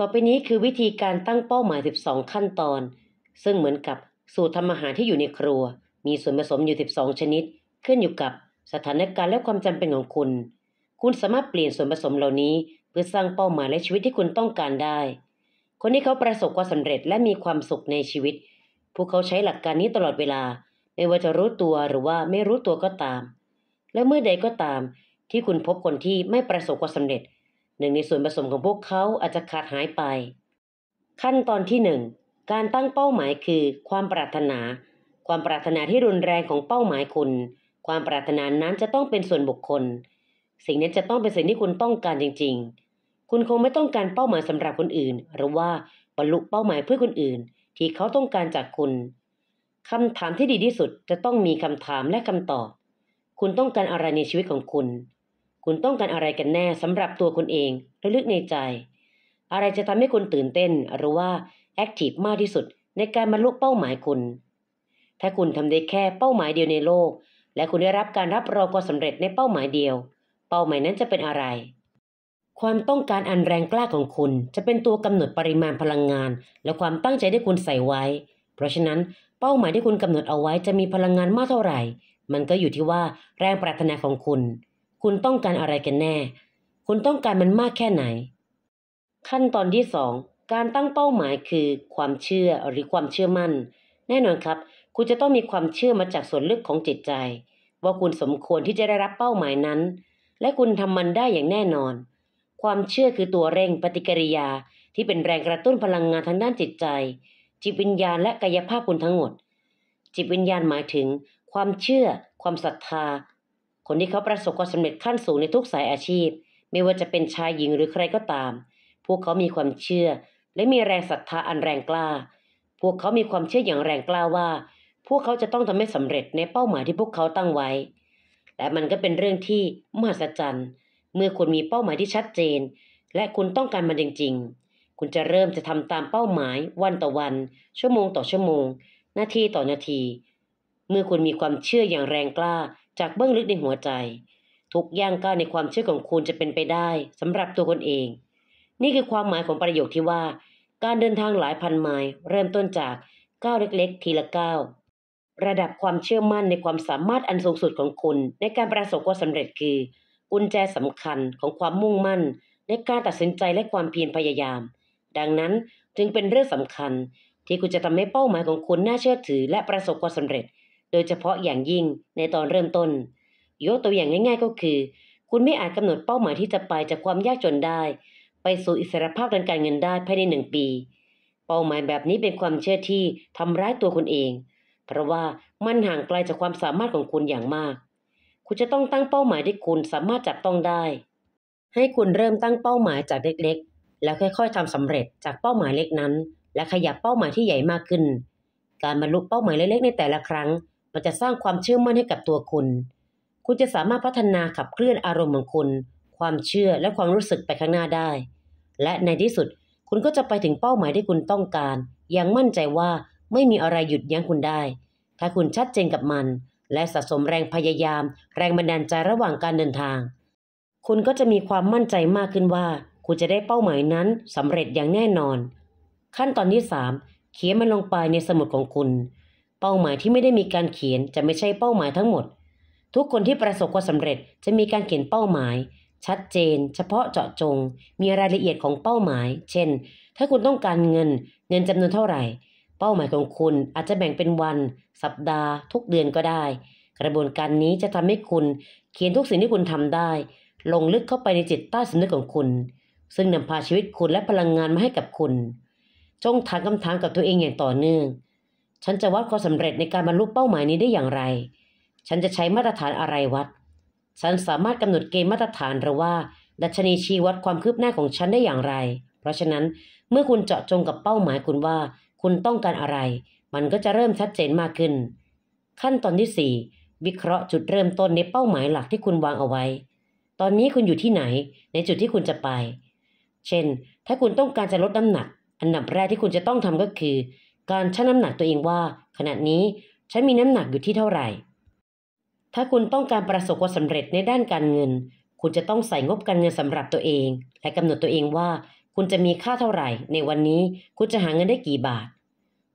ต่อไปนี้คือวิธีการตั้งเป้าหมาย 12 ขั้นตอน ซึ่งเหมือนกับสูตรทำอาหารที่อยู่ในครัว มีส่วนผสมอยู่ 12 ชนิด ขึ้นอยู่กับสถานการณ์และความจำเป็นของคุณ คุณสามารถเปลี่ยนส่วนผสมเหล่านี้ เพื่อสร้างเป้าหมายและชีวิตที่คุณต้องการได้ คนที่เขาประสบความสำเร็จและมีความสุขในชีวิต พวกเขาใช้หลักการนี้ตลอดเวลา ไม่ว่าจะรู้ตัวหรือว่าไม่รู้ตัวก็ตาม และเมื่อใดก็ตาม ที่คุณพบคนที่ไม่ประสบความสำเร็จหนึ่งในส่วนผสมของพวกเขาอาจจะขาดหายไป ขั้นตอนที่หนึ่งการตั้งเป้าหมายคือความปรารถนา ความปรารถนาที่รุนแรงของเป้าหมายคุณ ความปรารถนานั้นจะต้องเป็นส่วนบุคคล สิ่งนี้จะต้องเป็นสิ่งที่คุณต้องการจริง ๆ คุณคงไม่ต้องการเป้าหมายสำหรับคนอื่น หรือว่าบรรลุเป้าหมายเพื่อคนอื่นที่เขาต้องการจากคุณคำถามที่ดีที่สุดจะต้องมีคำถามและคำตอบ คุณต้องการอะไรในชีวิตของคุณคุณต้องการอะไรกันแน่สำหรับตัวคุณเองระลึกในใจ อะไรจะทำให้คุณตื่นเต้นหรือว่า แอคทีฟมากที่สุด ในการบรรลุเป้าหมายคุณ ถ้าคุณทำได้แค่เป้าหมายเดียวในโลก และคุณได้รับการรับรองความสำเร็จในเป้าหมายเดียว เป้าหมายนั้นจะเป็นอะไร ความต้องการอันแรงกล้าของคุณ จะเป็นตัวกำหนดปริมาณพลังงาน และความตั้งใจที่คุณใส่ไว้ เพราะฉะนั้น เป้าหมายที่คุณกำหนดเอาไว้จะมีพลังงานมากเท่าไหร่ มันก็อยู่ที่ว่าแรงปรารถนาของคุณคุณต้องการอะไรกันแน่ คุณต้องการมันมากแค่ไหน ขั้นตอนที่สอง การตั้งเป้าหมายคือ ความเชื่อหรือความเชื่อมั่น แน่นอนครับ คุณจะต้องมีความเชื่อมาจากส่วนลึกของจิตใจ ว่าคุณสมควรที่จะได้รับเป้าหมายนั้น และคุณทำมันได้อย่างแน่นอน ความเชื่อคือตัวเร่งปฏิกิริยาที่เป็นแรงกระตุ้นพลังงานทางด้านจิตใจ จิตวิญญาณและกายภาพคุณทั้งหมด จิตวิญญาณหมายถึง ความเชื่อ ความศรัทธาคนที่เขาประสบความสำเร็จขั้นสูงในทุกสายอาชีพ ไม่ว่าจะเป็นชายหญิงหรือใครก็ตาม พวกเขามีความเชื่อ และมีแรงศรัทธาอันแรงกล้า พวกเขามีความเชื่ออย่างแรงกล้าว่า พวกเขาจะต้องทำให้สำเร็จในเป้าหมายที่พวกเขาตั้งไว้ และมันก็เป็นเรื่องที่มหัศจรรย์เมื่อคุณมีเป้าหมายที่ชัดเจน และคุณต้องการมันจริงๆคุณจะเริ่มจะทำตามเป้าหมาย วันต่อวัน ชั่วโมงต่อชั่วโมงนาทีต่อนาที เมื่อคุณมีความเชื่ออย่างแรงกล้าจากเบื้องลึกในหัวใจทุกย่างก้าวในความเชื่อของคุณจะเป็นไปได้สำหรับตัวคนเอง นี่คือความหมายของประโยคที่ว่า การเดินทางหลายพันไมล์เริ่มต้นจากก้าวเล็กๆ ทีละก้าวระดับความเชื่อมั่นในความสามารถอันสูงสุดของคุณ ในการประสบความสำเร็จคือ กุญแจสำคัญของความมุ่งมั่นและการตัดสินใจและความเพียรพยายาม ดังนั้นจึงเป็นเรื่องสำคัญที่คุณจะทำให้เป้าหมายของคุณน่าเชื่อถือ และประสบความสำเร็จโดยเฉพาะอย่างยิ่งในตอนเริ่มต้นยกตัวอย่างง่ายๆ ก็คือ คุณไม่อาจกำหนดเป้าหมายที่จะไปจากความยากจนได้ ไปสู่อิสรภาพทางการเงินได้ภายในหนึ่งปี เป้าหมายแบบนี้เป็นความเชื่อที่ทำร้ายตัวคุณเอง เพราะว่ามันห่างไกลจากความสามารถของคุณอย่างมาก คุณจะต้องตั้งเป้าหมายที่คุณสามารถจับต้องได้ ให้คุณเริ่มตั้งเป้าหมายจากเล็กๆแล้วค่อยๆทำสำเร็จจากเป้าหมายเล็กนั้น และขยับเป้าหมายที่ใหญ่มากขึ้น การบรรลุเป้าหมายเล็กๆในแต่ละครั้งันจะสร้างความเชื่อมั่นให้กับตัวคุณ คุณจะสามารถพัฒนาขับเคลื่อนอารมณ์ของคุณ ความเชื่อและความรู้สึกไปข้างหน้าได้ และในที่สุด คุณก็จะไปถึงเป้าหมายที่คุณต้องการ อย่างมั่นใจว่าไม่มีอะไรหยุดยั้งคุณได้ ถ้าคุณชัดเจนกับมัน และสะสมแรงพยายาม แรงบันดาลใจระหว่างการเดินทาง คุณก็จะมีความมั่นใจมากขึ้นว่า คุณจะได้เป้าหมายนั้นสำเร็จอย่างแน่นอน ขั้นตอนที่3เขียนมันลงไปในสมุดของคุณป้าหมายที่ไม่ได้มีการเขียนจะไม่ใช่เป้าหมายทั้งหมด ทุกคนที่ประสบความสำเร็จจะมีการเขียนเป้าหมาย ชัดเจน เฉพาะเจาะจง มีรายละเอียดของเป้าหมาย เช่น ถ้าคุณต้องการเงิน เงินจำนวนเท่าไหร่ เป้าหมายของคุณอาจจะแบ่งเป็นวัน สัปดาห์ทุกเดือนก็ได้ กระบวนการนี้จะทำให้คุณเขียนทุกสิ่งที่คุณทำได้ ลงลึกเข้าไปในจิตใต้สำนึกของคุณ ซึ่งนำพาชีวิตคุณและพลังงานมาให้กับคุณ จงถามคำถามกับตัวเองอย่างต่อเนื่องฉันจะวัดความสำเร็จในการบรรลุเป้าหมายนี้ได้อย่างไร ฉันจะใช้มาตรฐานอะไรวัด ฉันสามารถกำหนดเกณฑ์มาตรฐานหรือว่า ดัชนีชี้วัดความคืบหน้าของฉันได้อย่างไร เพราะฉะนั้นเมื่อคุณเจาะจงกับเป้าหมายคุณว่า คุณต้องการอะไร มันก็จะเริ่มชัดเจนมากขึ้น ขั้นตอนที่4วิเคราะห์จุดเริ่มต้นในเป้าหมายหลักที่คุณวางเอาไว้ ตอนนี้คุณอยู่ที่ไหน ในจุดที่คุณจะไป เช่น ถ้าคุณต้องการจะลดน้ำหนัก อันดับแรกที่คุณจะต้องทำก็คือการชั่งน้ำหนักตัวเองว่า ขณะนี้ฉันมีน้ำหนักอยู่ที่เท่าไหร่ ถ้าคุณต้องการประสบความสำเร็จในด้านการเงิน คุณจะต้องใส่งบการเงินสำหรับตัวเอง และกำหนดตัวเองว่า คุณจะมีค่าเท่าไหร่ ในวันนี้คุณจะหาเงินได้กี่บาท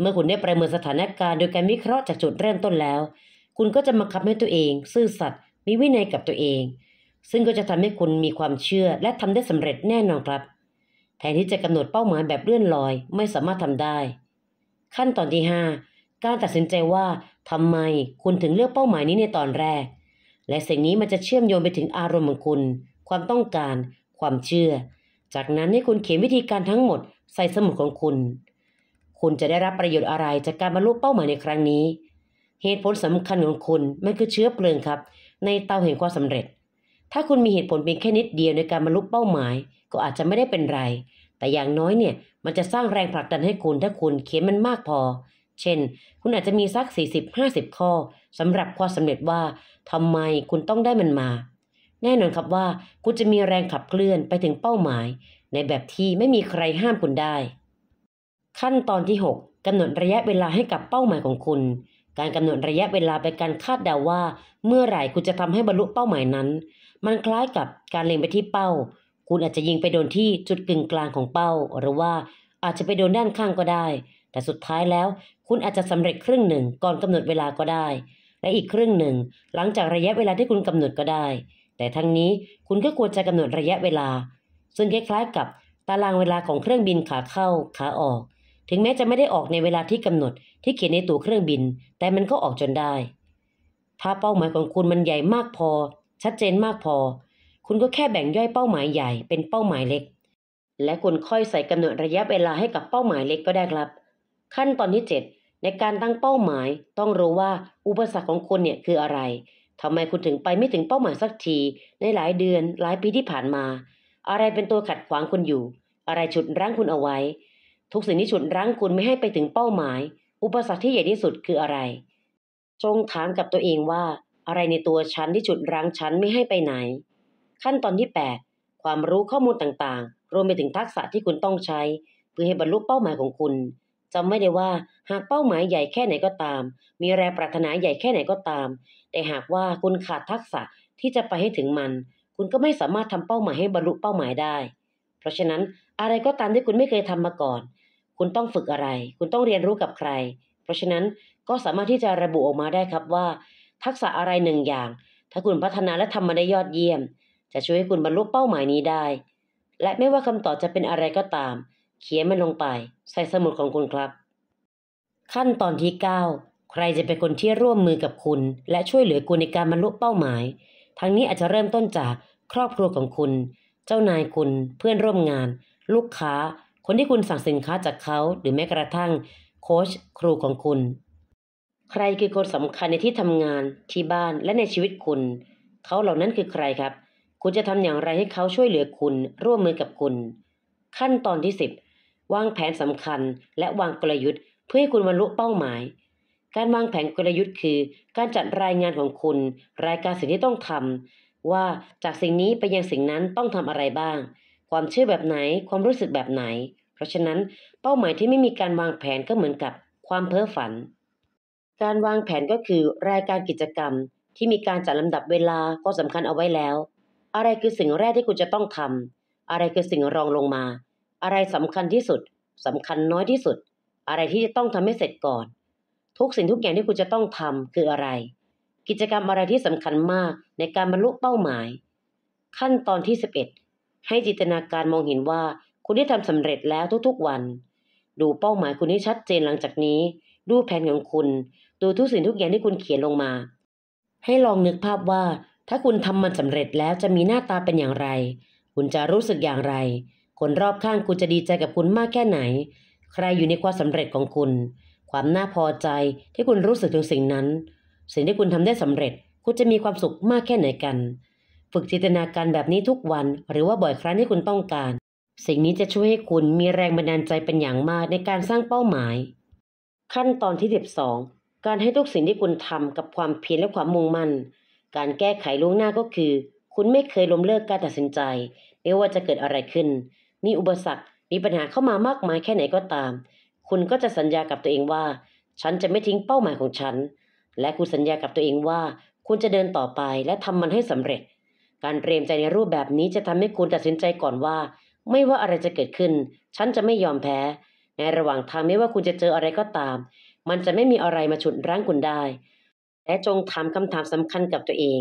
เมื่อคุณได้ประเมินสถานการณ์โดยการวิเคราะห์จากจุดเริ่มต้นแล้ว คุณก็จะมาคับให้ตัวเอง ซื่อสัตย์มีวินัยกับตัวเอง ซึ่งก็จะทำให้คุณมีความเชื่อและทำได้สำเร็จแน่นอนครับ แทนที่จะกำหนดเป้าหมายแบบเลื่อนลอยไม่สามารถทำได้ขั้นตอนที่ 5การตัดสินใจว่าทำไมคุณถึงเลือกเป้าหมายนี้ในตอนแรก และสิ่งนี้มันจะเชื่อมโยงไปถึงอารมณ์ของคุณ ความต้องการ ความเชื่อ จากนั้นให้คุณเขียนวิธีการทั้งหมด ใส่สมุดของคุณ คุณจะได้รับประโยชน์อะไรจากการบรรลุเป้าหมายในครั้งนี้ เหตุผลสำคัญของคุณมันคือเชื้อเพลิงครับ ในเตาแห่งความสำเร็จ ถ้าคุณมีเหตุผลเพียงแค่นิดเดียวในการบรรลุเป้าหมาย ก็อาจจะไม่ได้เป็นไรแต่อย่างน้อยเนี่ยมันจะสร้างแรงผลักดันให้คุณถ้าคุณเขียนมันมากพอ เช่น คุณอาจจะมีสัก 40-50 ข้อ สำหรับความสำเร็จว่า ทำไมคุณต้องได้มันมา แน่นอนครับว่า คุณจะมีแรงขับเคลื่อนไปถึงเป้าหมาย ในแบบที่ไม่มีใครห้ามคุณได้ ขั้นตอนที่ 6กำหนดระยะเวลาให้กับเป้าหมายของคุณ การกำหนดระยะเวลาเป็นการคาดเดาว่า เมื่อไหร่คุณจะทำให้บรรลุเป้าหมายนั้น มันคล้ายกับการเล็งไปที่เป้าคุณอาจจะยิงไปโดนที่จุดกึ่งกลางของเป้า หรือว่าอาจจะไปโดนด้านข้างก็ได้ แต่สุดท้ายแล้วคุณอาจจะสำเร็จครึ่งหนึ่งก่อนกำหนดเวลาก็ได้ และอีกครึ่งหนึ่งหลังจากระยะเวลาที่คุณกำหนดก็ได้ แต่ทั้งนี้คุณก็ควรจะกำหนดระยะเวลา ซึ่งคล้ายๆกับ ตารางเวลาของเครื่องบินขาเข้าขาออก ถึงแม้จะไม่ได้ออกในเวลาที่กำหนดที่เขียนในตั๋วเครื่องบิน แต่มันก็ออกจนได้ ถ้าเป้าหมายของคุณมันใหญ่มากพอ ชัดเจนมากพอคุณก็แค่แบ่งย่อยเป้าหมายใหญ่เป็นเป้าหมายเล็ก และคุณค่อยใส่กำหนดระยะเวลาให้กับเป้าหมายเล็กก็ได้ครับ ขั้นตอนที่ 7 ในการตั้งเป้าหมายต้องรู้ว่าอุปสรรคของคุณเนี่ยคืออะไรทำไมคุณถึงไปไม่ถึงเป้าหมายสักที ในหลายเดือนหลายปีที่ผ่านมา อะไรเป็นตัวขัดขวางคุณอยู่ อะไรฉุดรั้งคุณเอาไว้ทุกสิ่งที่ฉุดรั้งคุณไม่ให้ไปถึงเป้าหมาย อุปสรรคที่ใหญ่ที่สุดคืออะไร จงถามกับตัวเองว่าอะไรในตัวฉันที่ฉุดรั้งฉันไม่ให้ไปไหนขั้นตอนที่ 8 ความรู้ข้อมูลต่างๆ รวมไปถึงทักษะที่คุณต้องใช้ เพื่อให้บรรลุเป้าหมายของคุณจำไม่ได้ว่า หากเป้าหมายใหญ่แค่ไหนก็ตาม มีแรงปรารถนาใหญ่แค่ไหนก็ตาม แต่หากว่าคุณขาดทักษะที่จะไปให้ถึงมัน คุณก็ไม่สามารถทำเป้าหมายให้บรรลุเป้าหมายได้ เพราะฉะนั้นอะไรก็ตามที่คุณไม่เคยทำมาก่อน คุณต้องฝึกอะไร คุณต้องเรียนรู้กับใคร เพราะฉะนั้นก็สามารถที่จะระบุออกมาได้ครับว่า ทักษะอะไรหนึ่งอย่าง ถ้าคุณพัฒนาและทำมาได้ยอดเยี่ยมจะช่วยให้คุณบรรลุเป้าหมายนี้ได้ และไม่ว่าคำตอบจะเป็นอะไรก็ตาม เขียนมันลงไปใส่สมุดของคุณครับ ขั้นตอนที่ 9 ใครจะเป็นคนที่ร่วมมือกับคุณ และช่วยเหลือคุณในการบรรลุเป้าหมาย ทั้งนี้อาจจะเริ่มต้นจากครอบครัวของคุณ เจ้านายคุณ เพื่อนร่วมงาน ลูกค้า คนที่คุณสั่งสินค้าจากเขา หรือแม้กระทั่งโค้ชครูของคุณ ใครคือคนสำคัญในที่ทำงานที่บ้านและในชีวิตคุณเขาเหล่านั้นคือใครครับคุณจะทำอย่างไรให้เขาช่วยเหลือคุณ ร่วมมือกับคุณ ขั้นตอนที่10วางแผนสำคัญ และวางกลยุทธ์เพื่อให้คุณบรรลุเป้าหมาย การวางแผนกลยุทธ์ คือ การจัดรายงานของคุณ รายการสิ่งที่ต้องทำว่าจากสิ่งนี้ไปยังสิ่งนั้นต้องทำอะไรบ้าง ความเชื่อแบบไหนความรู้สึกแบบไหน เพราะฉะนั้นเป้าหมายที่ไม่มีการวางแผนก็เหมือนกับความเพ้อฝัน การวางแผนก็คือรายการกิจกรรม ที่มีการจัดลำดับเวลาก็สำคัญเอาไว้แล้วอะไรคือสิ่งแรกที่คุณจะต้องทำ อะไรคือสิ่งรองลงมา อะไรสำคัญที่สุด สำคัญน้อยที่สุด อะไรที่จะต้องทำให้เสร็จก่อน ทุกสิ่งทุกอย่างที่คุณจะต้องทำคืออะไร กิจกรรมอะไรที่สำคัญมากในการบรรลุเป้าหมาย ขั้นตอนที่ 11 ให้จินตนาการมองเห็นว่า คุณได้ทำสำเร็จแล้วทุกๆวัน ดูเป้าหมายคุณให้ชัดเจนหลังจากนี้ ดูแผนของคุณ ดูทุกสิ่งทุกอย่างที่คุณเขียนลงมา ให้ลองนึกภาพว่าถ้าคุณทำมันสำเร็จแล้วจะมีหน้าตาเป็นอย่างไร คุณจะรู้สึกอย่างไร คนรอบข้างคุณจะดีใจกับคุณมากแค่ไหน ใครอยู่ในความสำเร็จของคุณ ความน่าพอใจที่คุณรู้สึกถึงสิ่งนั้น สิ่งที่คุณทำได้สำเร็จคุณจะมีความสุขมากแค่ไหนกัน ฝึกจินตนาการแบบนี้ทุกวัน หรือว่าบ่อยครั้งที่คุณต้องการ สิ่งนี้จะช่วยให้คุณมีแรงบันดาลใจเป็นอย่างมากในการสร้างเป้าหมาย ขั้นตอนที่12การให้ทุกสิ่งที่คุณทำกับความเพียรและความมุ่งมั่นการแก้ไขล่วงหน้าก็คือ คุณไม่เคยล้มเลิกการตัดสินใจไม่ว่าจะเกิดอะไรขึ้น มีอุปสรรคมีปัญหาเข้ามามากมายแค่ไหนก็ตาม คุณก็จะสัญญากับตัวเองว่าฉันจะไม่ทิ้งเป้าหมายของฉัน และคุณสัญญากับตัวเองว่า คุณจะเดินต่อไปและทำมันให้สำเร็จ การเตรียมใจในรูปแบบนี้จะทำให้คุณตัดสินใจก่อนว่า ไม่ว่าอะไรจะเกิดขึ้น ฉันจะไม่ยอมแพ้ ในระหว่างทางไม่ว่าคุณจะเจออะไรก็ตาม มันจะไม่มีอะไรมาฉุดรั้งคุณได้และจงถามคำถามสำคัญกับตัวเอง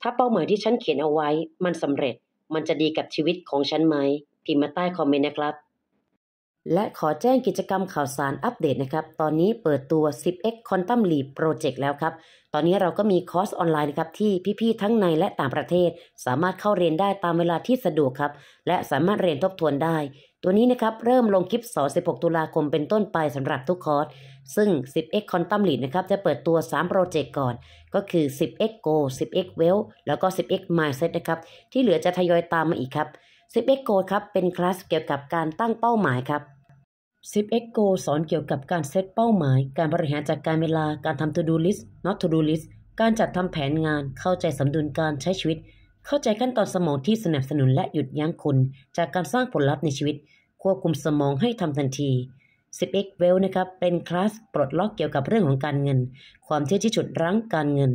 ถ้าเป้าหมายที่ฉันเขียนเอาไว้ มันสำเร็จ มันจะดีกับชีวิตของฉันไหม พิมพ์มาใต้คอมเมนต์นะครับและขอแจ้งกิจกรรมข่าวสารอัปเดตนะครับ ตอนนี้เปิดตัว 10x Quantum Leap Project แล้วครับ ตอนนี้เราก็มีคอร์สออนไลน์นะครับที่พี่ ๆ ทั้งในและต่างประเทศ สามารถเข้าเรียนได้ตามเวลาที่สะดวกครับ และสามารถเรียนทบทวนได้ ตัวนี้นะครับเริ่มลงคลิปสอน16 ตุลาคมเป็นต้นไปสำหรับทุกคอร์ส ซึ่ง 10x Quantum Leap นะครับจะเปิดตัว3โปรเจกต์ก่อน ก็คือ 10x Go 10x Well แล้วก็ 10x Mindset นะครับ ที่เหลือจะทยอยตามมาอีกครับ 10x Go ครับ เป็นคลาสเกี่ยวกับการตั้งเป้าหมายครับ10 Exco สอนเกี่ยวกับการเซตเป้าหมาย การบริหารจัดการเวลาการทำ To Do List Not To Do List การจัดทำแผนงาน เข้าใจสมดุลการใช้ชีวิต เข้าใจขั้นตอนสมองที่สนับสนุนและหยุดยั้งคุณ จากการสร้างผลลัพธ์ในชีวิต ควบคุมสมองให้ทำทันที 10x Well นะครับ เป็นคลาสปลดล็อกเกี่ยวกับเรื่องของการเงิน ความเชี่ยที่ฉุดรั้งการเงิน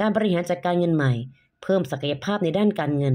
การบริหารจัดการเงินใหม่ เพิ่มศักยภาพในด้านการเงิน